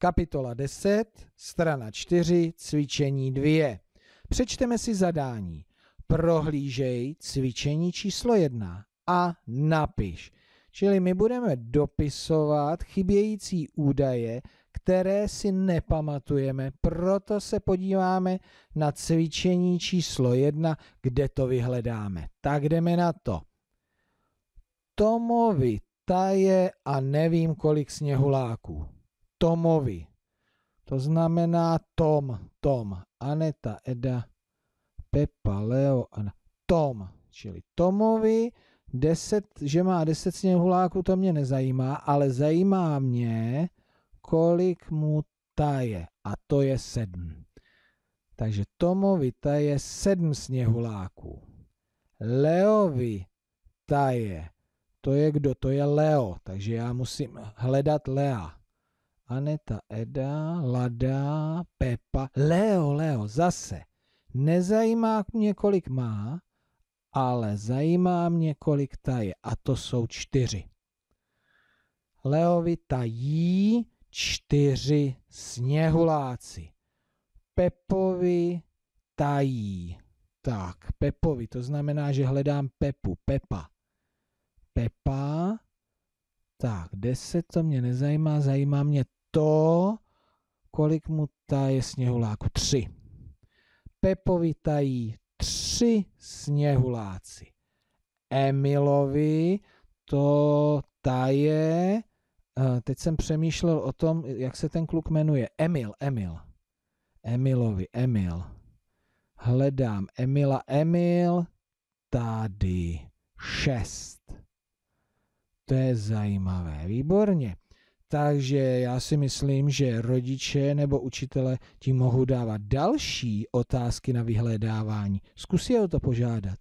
Kapitola 10, strana 4, cvičení 2. Přečteme si zadání. Prohlížej cvičení číslo 1 a napiš. Čili my budeme dopisovat chybějící údaje, které si nepamatujeme, proto se podíváme na cvičení číslo 1, kde to vyhledáme. Tak jdeme na to. Tomovi taje a nevím kolik sněhuláků. Tomovi. To znamená Tom, Tom, Aneta, Eda, Pepa, Leo, Anna. Tom, čili Tomovi, 10, že má 10 sněhuláků, to mě nezajímá, ale zajímá mě, kolik mu ta je. A to je 7. Takže Tomovi ta je 7 sněhuláků. Leovi ta je. To je kdo? To je Leo. Takže já musím hledat Lea. Aneta, Eda, Lada, Pepa, Leo, Leo, zase. Nezajímá mě, kolik má, ale zajímá mě, kolik taje. A to jsou čtyři. Leovi tají čtyři sněhuláci. Pepovi tají. Tak, Pepovi, to znamená, že hledám Pepu, Pepa. Pepa, tak, deset to mě nezajímá, zajímá mě to, kolik mu je sněhuláku? Tři. Pepovi tají tři sněhuláci. Emilovi to taje, eh, teď jsem přemýšlel o tom, jak se ten kluk jmenuje. Emil, Emil. Emilovi, Emil. Hledám Emila, Emil, tady šest. To je zajímavé, výborně. Takže já si myslím, že rodiče nebo učitele ti mohou dávat další otázky na vyhledávání. Zkus je o to požádat.